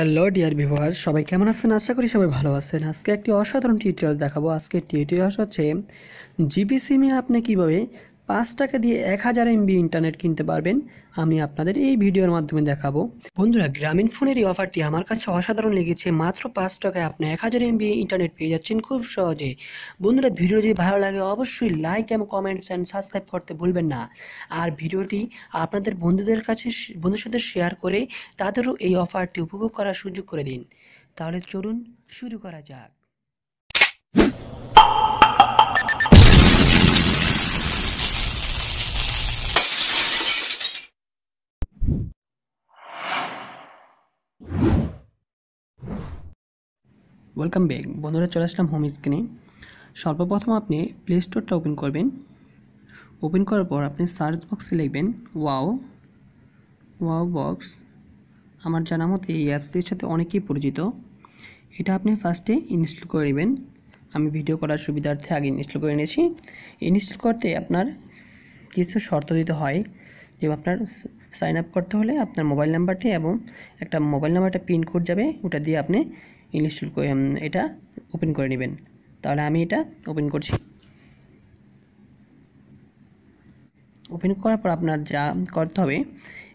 hello dear ভিভার সবাই কেমন আছেন আশা করি সবাই ভালো আছেন আজকে একটি অসাধারণ টিউটোরিয়াল দেখাবো আজকে টিউটোরিয়াল হচ্ছে জিপি সিমে আপনি কীভাবে পাঁচ টাকা দিয়ে এক হাজার এমবি ইন্টারনেট কিনতে পারবেন আমি আপনাদের এই ভিডিওর মাধ্যমে দেখাবো বন্ধুরা গ্রামীণ ফোনের এই অফারটি আমার কাছে অসাধারণ লেগেছে মাত্র পাঁচ টাকায় আপনি এক হাজার এমবি ইন্টারনেট পেয়ে যাচ্ছেন খুব সহজে বন্ধুরা ভিডিও যদি ভালো লাগে অবশ্যই লাইক এবং কমেন্টস অ্যান্ড সাবস্ক্রাইব করতে ভুলবেন না আর ভিডিওটি আপনাদের বন্ধুদের কাছে বন্ধুর সাথে শেয়ার করে তাদেরও এই অফারটি উপভোগ করার সুযোগ করে দিন তাহলে চলুন শুরু করা যাক ওয়েলকাম ব্যাক বন্ধুরা চলে আসলাম হোম স্ক্রিনে সর্বপ্রথম আপনি প্লে স্টোরটা ওপেন করবেন ওপেন করার পর আপনি সার্চ বক্সে লিখবেন ওয়াও ওয়াও বক্স আমার জানা মতে এই অ্যাপসটির সাথে অনেকেই পরিচিত এটা আপনি ফার্স্টে ইনস্টল করে নেবেন আমি ভিডিও করার সুবিধার্থে আগে ইনস্টল করে নিয়েছি ইনস্টল করতে আপনার কিছু শর্ত দিতে হয় যে আপনার সাইন আপ করতে হলে আপনার মোবাইল নাম্বারটি এবং একটা মোবাইল নাম্বার একটা পিন কোড যাবে ওটা দিয়ে আপনি ইনস্টল এটা ওপেন করে নেবেন তাহলে আমি এটা ওপেন করছি ওপেন করার পর আপনার যা করতে হবে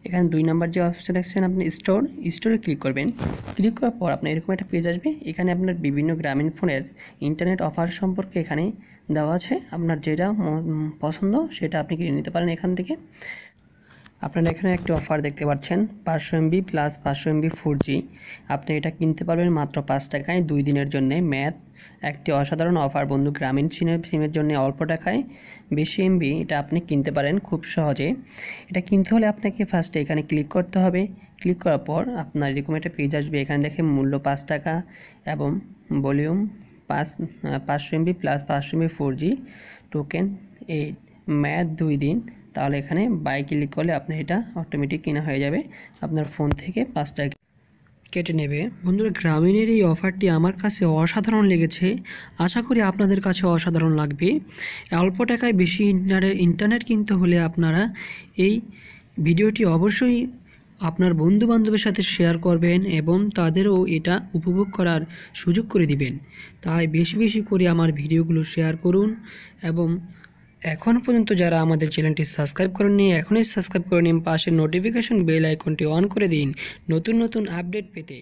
এখানে দুই নাম্বার যে অপশান দেখছেন আপনি স্টোর স্টোরে ক্লিক করবেন ক্লিক করার পর আপনার এরকম একটা পেজ আসবে এখানে আপনার বিভিন্ন গ্রামীণ ফোনের ইন্টারনেট অফার সম্পর্কে এখানে দেওয়া আছে আপনার যেটা পছন্দ সেটা আপনি কিনে নিতে পারেন এখান থেকে আপনারা এখানে একটি অফার দেখতে পাচ্ছেন পাঁচশো এমবি প্লাস পাঁচশো এমবি ফোর জি আপনি এটা কিনতে পারবেন মাত্র পাঁচ টাকায় দুই দিনের জন্যে ম্যাথ একটি অসাধারণ অফার বন্ধু গ্রামীণ সিমের সিমের জন্য অল্প টাকায় বেশি এমবি এটা আপনি কিনতে পারেন খুব সহজে এটা কিনতে হলে আপনাকে ফার্স্টে এখানে ক্লিক করতে হবে ক্লিক করার পর আপনার এরকম একটা পেজ আসবে এখানে দেখে মূল্য পাঁচ টাকা এবং ভলিউম পাঁচ পাঁচশো এমবি প্লাস পাঁচশো MB four G token eight math দুই দিন তাহলে এখানে বাই ক্লিক করলে আপনার এটা অটোমেটিক কেনা হয়ে যাবে আপনার ফোন থেকে পাঁচ টাকা কেটে নেবে বন্ধুরা গ্রামীণের এই অফারটি আমার কাছে অসাধারণ লেগেছে আশা করি আপনাদের কাছে অসাধারণ লাগবে অল্প টাকায় বেশি ইন্টারনেট ইন্টারনেট কিনতে হলে আপনারা এই ভিডিওটি অবশ্যই আপনার বন্ধু বান্ধবের সাথে শেয়ার করবেন এবং তাদেরও এটা উপভোগ করার সুযোগ করে দিবেন তাই বেশি বেশি করে আমার ভিডিওগুলো শেয়ার করুন এবং এখন পর্যন্ত যারা আমাদের চ্যানেলটি সাবস্ক্রাইব করেননি এখনই সাবস্ক্রাইব করে নিন পাশে নোটিফিকেশন বেল আইকনটি অন করে দিন নতুন নতুন আপডেট পেতে